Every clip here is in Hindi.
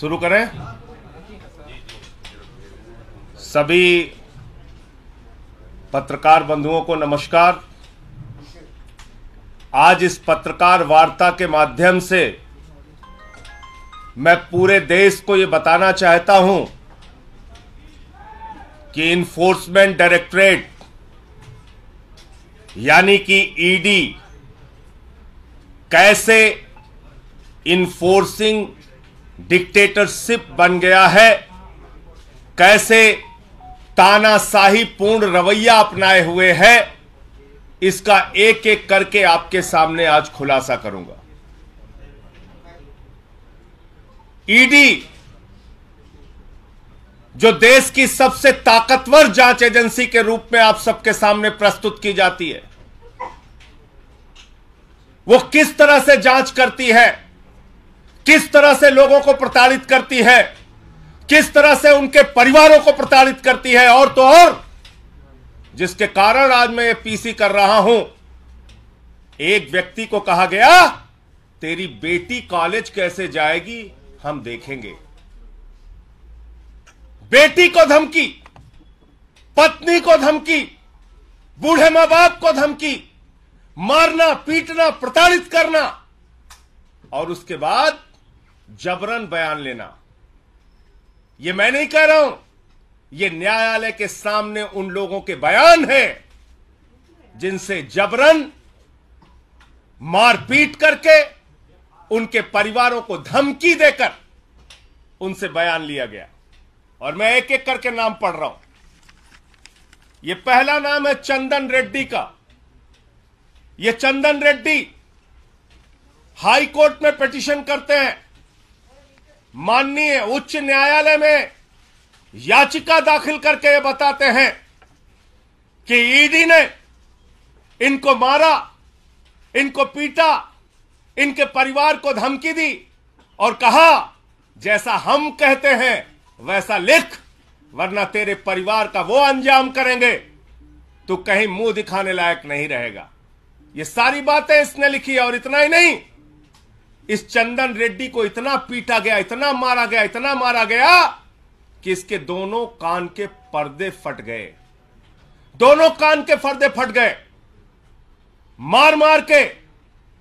शुरू करें सभी पत्रकार बंधुओं को नमस्कार आज इस पत्रकार वार्ता के माध्यम से मैं पूरे देश को यह बताना चाहता हूं कि इन्फोर्समेंट डायरेक्टरेट यानी कि ईडी e कैसे इन्फोर्सिंग डिक्टेटरशिप बन गया है कैसे तानाशाही पूर्ण रवैया अपनाए हुए है इसका एक एक करके आपके सामने आज खुलासा करूंगा ईडी e जो देश की सबसे ताकतवर जांच एजेंसी के रूप में आप सबके सामने प्रस्तुत की जाती है वो किस तरह से जांच करती है किस तरह से लोगों को प्रताड़ित करती है किस तरह से उनके परिवारों को प्रताड़ित करती है और तो और जिसके कारण आज मैं ये पीसी कर रहा हूं एक व्यक्ति को कहा गया तेरी बेटी कॉलेज कैसे जाएगी हम देखेंगे बेटी को धमकी पत्नी को धमकी बूढ़े मां बाप को धमकी मारना पीटना प्रताड़ित करना और उसके बाद जबरन बयान लेना यह मैं नहीं कह रहा हूं यह न्यायालय के सामने उन लोगों के बयान है जिनसे जबरन मारपीट करके उनके परिवारों को धमकी देकर उनसे बयान लिया गया और मैं एक एक करके नाम पढ़ रहा हूं यह पहला नाम है चंदन रेड्डी का यह चंदन रेड्डी हाई कोर्ट में पिटिशन करते हैं माननीय उच्च न्यायालय में याचिका दाखिल करके ये बताते हैं कि ईडी ने इनको मारा इनको पीटा इनके परिवार को धमकी दी और कहा जैसा हम कहते हैं वैसा लिख वरना तेरे परिवार का वो अंजाम करेंगे तो कहीं मुंह दिखाने लायक नहीं रहेगा ये सारी बातें इसने लिखी और इतना ही नहीं इस चंदन रेड्डी को इतना पीटा गया इतना मारा गया इतना मारा गया कि इसके दोनों कान के पर्दे फट गए दोनों कान के पर्दे फट गए मार मार के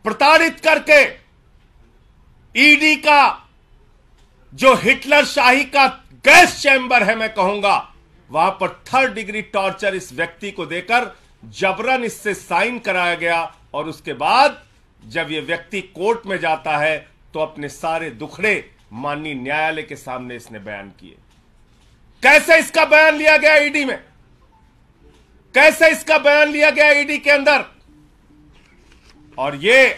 प्रताड़ित करके ईडी का जो हिटलर शाही का गैस चैंबर है मैं कहूंगा वहां पर थर्ड डिग्री टॉर्चर इस व्यक्ति को देकर जबरन इससे साइन कराया गया और उसके बाद जब ये व्यक्ति कोर्ट में जाता है तो अपने सारे दुखड़े माननीय न्यायालय के सामने इसने बयान किए कैसे इसका बयान लिया गया ईडी में कैसे इसका बयान लिया गया ईडी के अंदर और ये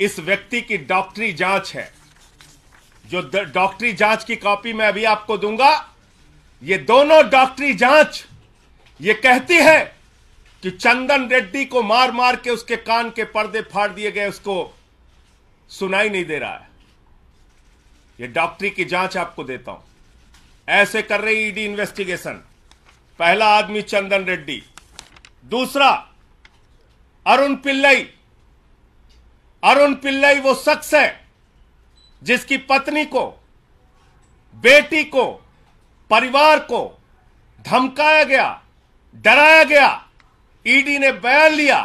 इस व्यक्ति की डॉक्टरी जांच है जो डॉक्टरी जांच की कॉपी मैं अभी आपको दूंगा ये दोनों डॉक्टरी जांच ये कहती है जो चंदन रेड्डी को मार मार के उसके कान के पर्दे फाड़ दिए गए उसको सुनाई नहीं दे रहा है यह डॉक्टरी की जांच आपको देता हूं ऐसे कर रही ईडी इन्वेस्टिगेशन पहला आदमी चंदन रेड्डी दूसरा अरुण पिल्लई अरुण पिल्लई वो शख्स है जिसकी पत्नी को बेटी को परिवार को धमकाया गया डराया गया ईडी ने बयान लिया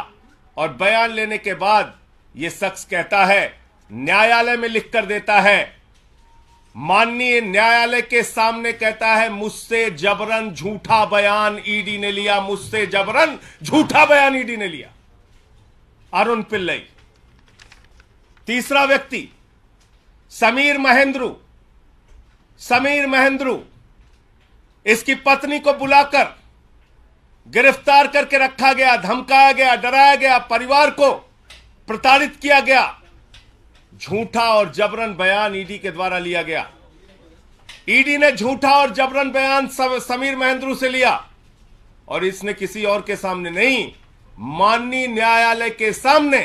और बयान लेने के बाद यह शख्स कहता है न्यायालय में लिख कर देता है माननीय न्यायालय के सामने कहता है मुझसे जबरन झूठा बयान ईडी ने लिया मुझसे जबरन झूठा बयान ईडी ने लिया अरुण पिल्लई तीसरा व्यक्ति समीर महेंद्रू समीर महेंद्रू इसकी पत्नी को बुलाकर गिरफ्तार करके रखा गया धमकाया गया डराया गया परिवार को प्रताड़ित किया गया झूठा और जबरन बयान ईडी के द्वारा लिया गया ईडी ने झूठा और जबरन बयान समीर महेंद्रू से लिया और इसने किसी और के सामने नहीं माननीय न्यायालय के सामने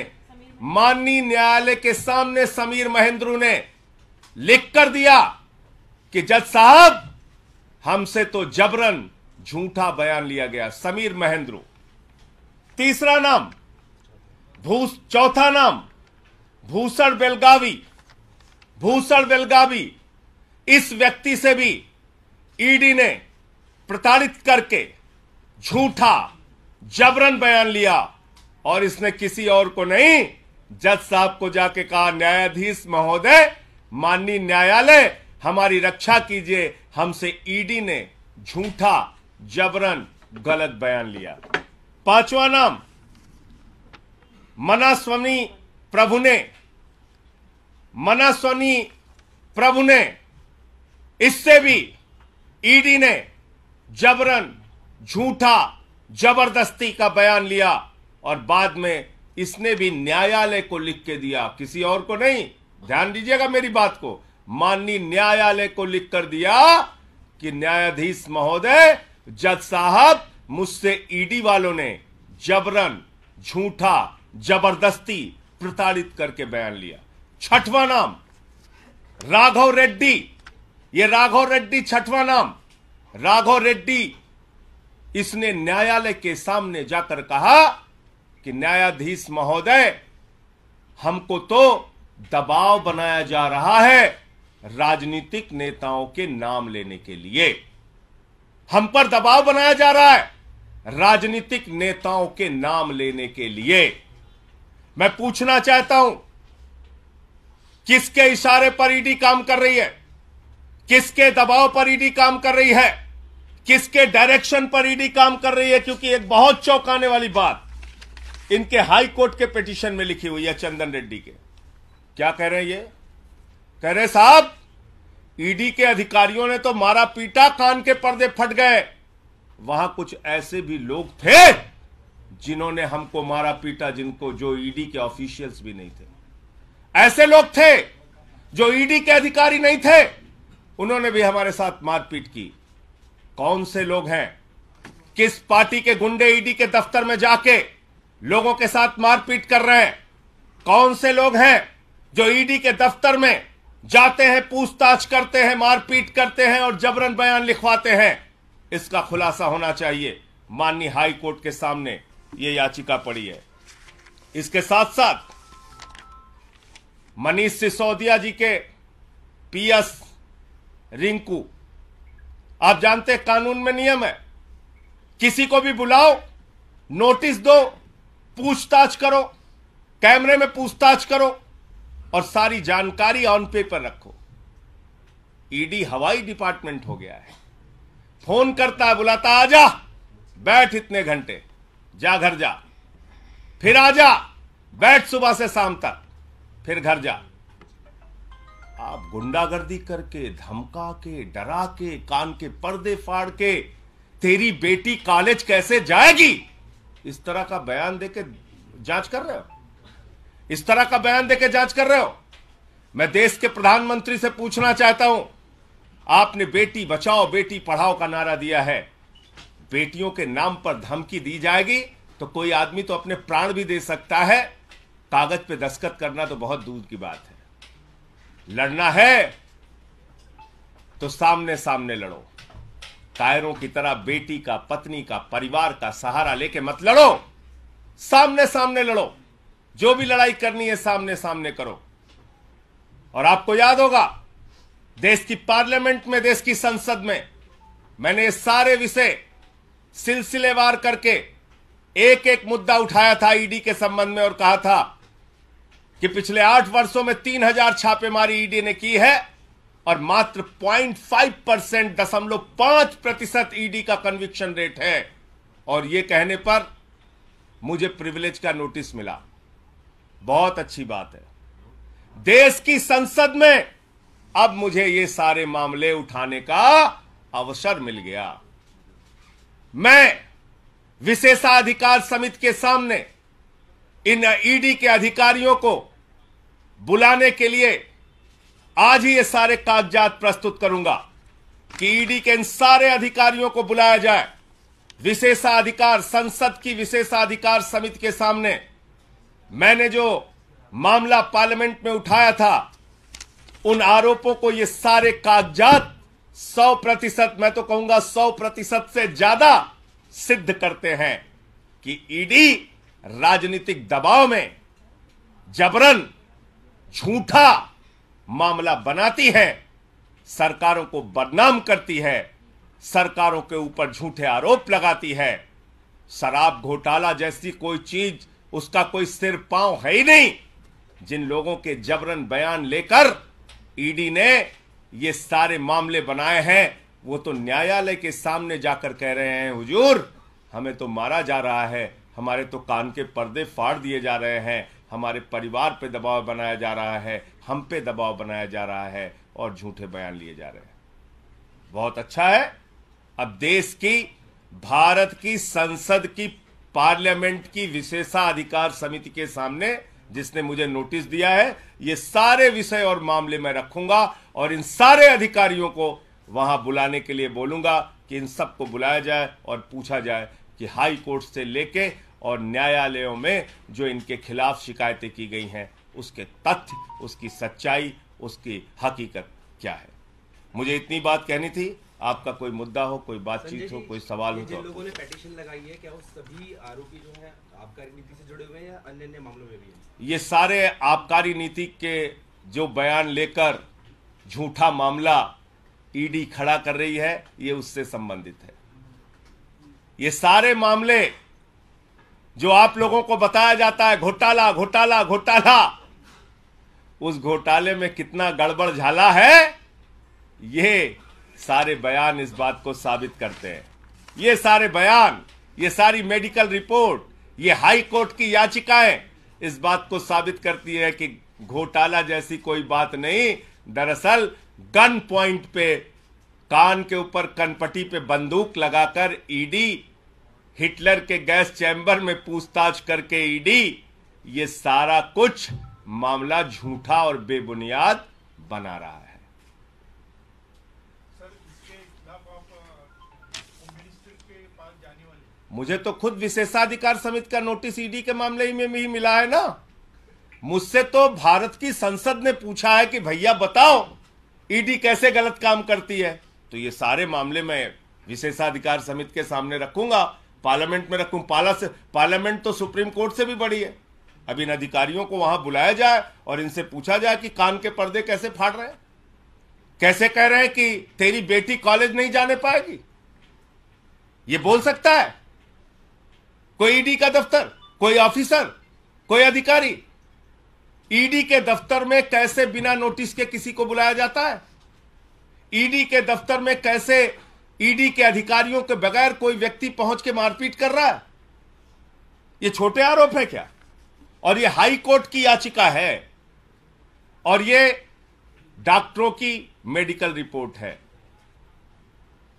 माननीय न्यायालय के सामने समीर महेंद्रू ने लिख कर दिया कि जज साहब हमसे तो जबरन झूठा बयान लिया गया समीर महेंद्रू तीसरा नाम भूस चौथा नाम भूषण बेलगावी भूषण बेलगावी इस व्यक्ति से भी ईडी ने प्रताड़ित करके झूठा जबरन बयान लिया और इसने किसी और को नहीं जज साहब को जाके कहा न्यायाधीश महोदय माननीय न्यायालय हमारी रक्षा कीजिए हमसे ईडी ने झूठा जबरन गलत बयान लिया पांचवा नाम मनास्वनी प्रभु ने मनास्वनी प्रभु ने इससे भी ईडी e ने जबरन झूठा जबरदस्ती का बयान लिया और बाद में इसने भी न्यायालय को लिख के दिया किसी और को नहीं ध्यान दीजिएगा मेरी बात को माननीय न्यायालय को लिख कर दिया कि न्यायाधीश महोदय जज साहब मुझसे ईडी e वालों ने जबरन झूठा जबरदस्ती प्रताड़ित करके बयान लिया छठवां नाम राघव रेड्डी ये राघव रेड्डी छठवां नाम राघव रेड्डी इसने न्यायालय के सामने जाकर कहा कि न्यायाधीश महोदय हमको तो दबाव बनाया जा रहा है राजनीतिक नेताओं के नाम लेने के लिए हम पर दबाव बनाया जा रहा है राजनीतिक नेताओं के नाम लेने के लिए मैं पूछना चाहता हूं किसके इशारे पर ईडी काम कर रही है किसके दबाव पर ईडी काम कर रही है किसके डायरेक्शन पर ईडी काम कर रही है क्योंकि एक बहुत चौंकाने वाली बात इनके हाई कोर्ट के पिटीशन में लिखी हुई है चंदन रेड्डी के क्या कह रहे हैं ये कह रहे साहब ईडी के अधिकारियों ने तो मारा पीटा कान के पर्दे फट गए वहां कुछ ऐसे भी लोग थे जिन्होंने हमको मारा पीटा जिनको जो ईडी के ऑफिशियल्स भी नहीं थे ऐसे लोग थे जो ईडी के अधिकारी नहीं थे उन्होंने भी हमारे साथ मारपीट की कौन से लोग हैं किस पार्टी के गुंडे ईडी के दफ्तर में जाके लोगों के साथ मारपीट कर रहे हैं कौन से लोग हैं जो ईडी के दफ्तर में जाते हैं पूछताछ करते हैं मारपीट करते हैं और जबरन बयान लिखवाते हैं इसका खुलासा होना चाहिए माननीय हाई कोर्ट के सामने ये याचिका पड़ी है इसके साथ साथ मनीष सिसोदिया जी के पीएस रिंकू आप जानते कानून में नियम है किसी को भी बुलाओ नोटिस दो पूछताछ करो कैमरे में पूछताछ करो और सारी जानकारी ऑन पेपर रखो ईडी e हवाई डिपार्टमेंट हो गया है फोन करता है बुलाता आ जा बैठ इतने घंटे जा घर जा फिर आ जा बैठ सुबह से शाम तक फिर घर जा आप गुंडागर्दी करके धमका के डरा के कान के पर्दे फाड़ के तेरी बेटी कॉलेज कैसे जाएगी इस तरह का बयान देके जांच कर रहे हो इस तरह का बयान देकर जांच कर रहे हो मैं देश के प्रधानमंत्री से पूछना चाहता हूं आपने बेटी बचाओ बेटी पढ़ाओ का नारा दिया है बेटियों के नाम पर धमकी दी जाएगी तो कोई आदमी तो अपने प्राण भी दे सकता है कागज पे दस्तखत करना तो बहुत दूर की बात है लड़ना है तो सामने सामने लड़ो कायरों की तरह बेटी का पत्नी का परिवार का सहारा लेके मत लड़ो सामने सामने लड़ो जो भी लड़ाई करनी है सामने सामने करो और आपको याद होगा देश की पार्लियामेंट में देश की संसद में मैंने सारे विषय सिलसिलेवार करके एक एक मुद्दा उठाया था ईडी के संबंध में और कहा था कि पिछले आठ वर्षों में तीन हजार छापेमारी ईडी ने की है और मात्र पॉइंट फाइव परसेंट दशमलव पांच प्रतिशत ईडी का कन्विक्शन रेट है और यह कहने पर मुझे प्रिविलेज का नोटिस मिला बहुत अच्छी बात है देश की संसद में अब मुझे ये सारे मामले उठाने का अवसर मिल गया मैं विशेषाधिकार समिति के सामने इन ईडी के अधिकारियों को बुलाने के लिए आज ही ये सारे कागजात प्रस्तुत करूंगा कि ईडी के इन सारे अधिकारियों को बुलाया जाए विशेषाधिकार संसद की विशेषाधिकार समिति के सामने मैंने जो मामला पार्लियामेंट में उठाया था उन आरोपों को ये सारे कागजात सौ प्रतिशत मैं तो कहूंगा सौ प्रतिशत से ज्यादा सिद्ध करते हैं कि ईडी राजनीतिक दबाव में जबरन झूठा मामला बनाती है सरकारों को बदनाम करती है सरकारों के ऊपर झूठे आरोप लगाती है शराब घोटाला जैसी कोई चीज उसका कोई सिर पांव है ही नहीं जिन लोगों के जबरन बयान लेकर ईडी ने ये सारे मामले बनाए हैं वो तो न्यायालय के सामने जाकर कह रहे हैं हुजूर हमें तो मारा जा रहा है हमारे तो कान के पर्दे फाड़ दिए जा रहे हैं हमारे परिवार पे दबाव बनाया जा रहा है हम पे दबाव बनाया जा रहा है और झूठे बयान लिए जा रहे हैं बहुत अच्छा है अब देश की भारत की संसद की पार्लियामेंट की विशेषाधिकार समिति के सामने जिसने मुझे नोटिस दिया है ये सारे विषय और मामले मैं रखूंगा और इन सारे अधिकारियों को वहां बुलाने के लिए बोलूंगा कि इन सबको बुलाया जाए और पूछा जाए कि हाई कोर्ट से लेके और न्यायालयों में जो इनके खिलाफ शिकायतें की गई हैं उसके तथ्य उसकी सच्चाई उसकी हकीकत क्या है मुझे इतनी बात कहनी थी आपका कोई मुद्दा हो कोई बातचीत हो कोई सवाल हो तो लोगों ने पेटिशन लगाई है क्या वो सभी आरोपी जो हैं आबकारी नीति से जुड़े हुए हैं या अन्य अन्य मामलों में भी है? ये सारे आबकारी नीति के जो बयान लेकर झूठा मामला ईडी e खड़ा कर रही है ये उससे संबंधित है ये सारे मामले जो आप लोगों को बताया जाता है घोटाला घोटाला घोटाला उस घोटाले में कितना गड़बड़ झाला है ये सारे बयान इस बात को साबित करते हैं ये सारे बयान ये सारी मेडिकल रिपोर्ट ये हाई कोर्ट की याचिकाएं इस बात को साबित करती है कि घोटाला जैसी कोई बात नहीं दरअसल गन पॉइंट पे कान के ऊपर कनपटी पे बंदूक लगाकर ईडी हिटलर के गैस चैम्बर में पूछताछ करके ईडी ये सारा कुछ मामला झूठा और बेबुनियाद बना रहा है मुझे तो खुद विशेषाधिकार समिति का नोटिस ईडी के मामले में भी मिला है ना मुझसे तो भारत की संसद ने पूछा है कि भैया बताओ ईडी कैसे गलत काम करती है तो ये सारे मामले में विशेषाधिकार समिति के सामने रखूंगा पार्लियामेंट में रखूं पाला से पार्लियामेंट तो सुप्रीम कोर्ट से भी बड़ी है अब इन अधिकारियों को वहां बुलाया जाए और इनसे पूछा जाए कि कान के पर्दे कैसे फाड़ रहे हैं कैसे कह रहे हैं कि तेरी बेटी कॉलेज नहीं जाने पाएगी ये बोल सकता है कोई ईडी e का दफ्तर कोई ऑफिसर कोई अधिकारी ईडी e के दफ्तर में कैसे बिना नोटिस के किसी को बुलाया जाता है ईडी e के दफ्तर में कैसे ईडी के अधिकारियों के बगैर कोई व्यक्ति पहुंच के मारपीट कर रहा है ये छोटे आरोप है क्या और ये हाई कोर्ट की याचिका है और ये डॉक्टरों की मेडिकल रिपोर्ट है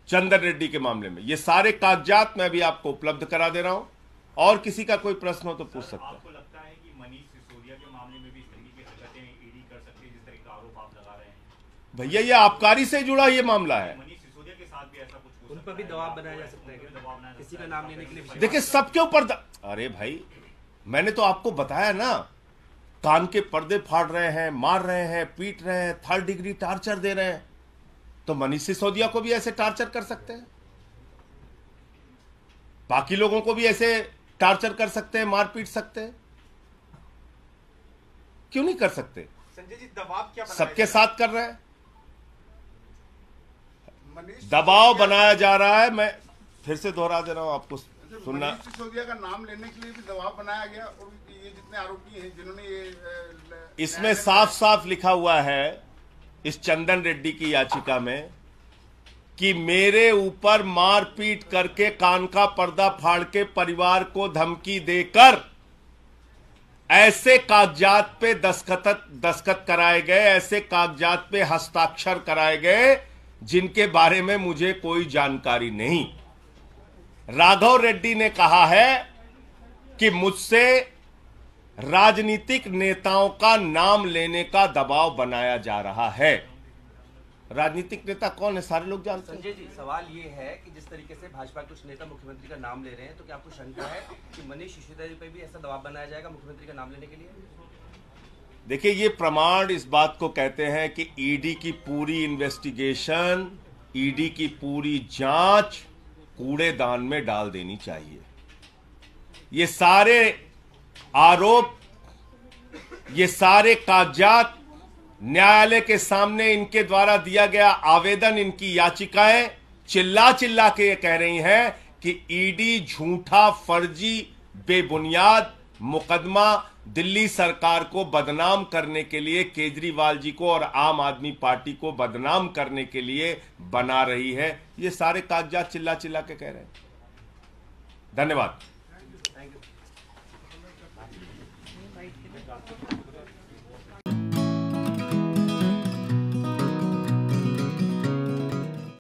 चंदन रेड्डी के मामले में ये सारे कागजात मैं भी आपको उपलब्ध करा दे रहा हूं और किसी का कोई प्रश्न हो तो पूछ सकते हैं भैया ये आबकारी से जुड़ा ये मामला है उन पर भी दबाव बनाया जा सकता है किसी का नाम लेने के लिए देखिए सबके ऊपर अरे भाई मैंने तो आपको बताया ना कान के पर्दे फाड़ रहे हैं मार रहे हैं पीट रहे हैं थर्ड डिग्री टार्चर दे रहे हैं तो मनीष सिसोदिया को भी ऐसे टार्चर कर सकते हैं बाकी लोगों को भी ऐसे टार्चर कर सकते हैं मार पीट सकते हैं क्यों नहीं कर सकते संजय जी दबाव क्या सबके साथ कर रहे हैं दबाव बनाया जा रहा है मैं फिर से दोहरा दे रहा हूं आपको अच्छा, सुनना सिसोदिया का नाम लेने के लिए भी दबाव बनाया गया और ये जितने आरोपी हैं जिन्होंने ये इसमें साफ साफ लिखा हुआ है इस चंदन रेड्डी की याचिका में कि मेरे ऊपर मारपीट करके कान का पर्दा फाड़ के परिवार को धमकी देकर ऐसे कागजात पे दस्खत दस्खत कराए गए ऐसे कागजात पे हस्ताक्षर कराए गए जिनके बारे में मुझे कोई जानकारी नहीं राघव रेड्डी ने कहा है कि मुझसे राजनीतिक नेताओं का नाम लेने का दबाव बनाया जा रहा है राजनीतिक नेता कौन है सारे लोग जानते हैं संजय जी सवाल ये है कि जिस तरीके से भाजपा कुछ नेता मुख्यमंत्री का नाम ले रहे हैं तो क्या आपको शंका है कि मनीष सिसोदिया जी पे भी ऐसा दबाव बनाया जाएगा मुख्यमंत्री का नाम लेने के लिए देखिए ये प्रमाण इस बात को कहते हैं कि ईडी e की पूरी इन्वेस्टिगेशन ईडी e की पूरी जांच कूड़ेदान में डाल देनी चाहिए ये सारे आरोप ये सारे कागजात न्यायालय के सामने इनके द्वारा दिया गया आवेदन इनकी याचिकाएं चिल्ला चिल्ला के ये कह रही हैं कि ईडी झूठा फर्जी बेबुनियाद मुकदमा दिल्ली सरकार को बदनाम करने के लिए केजरीवाल जी को और आम आदमी पार्टी को बदनाम करने के लिए बना रही है ये सारे कागजात चिल्ला चिल्ला के कह रहे हैं धन्यवाद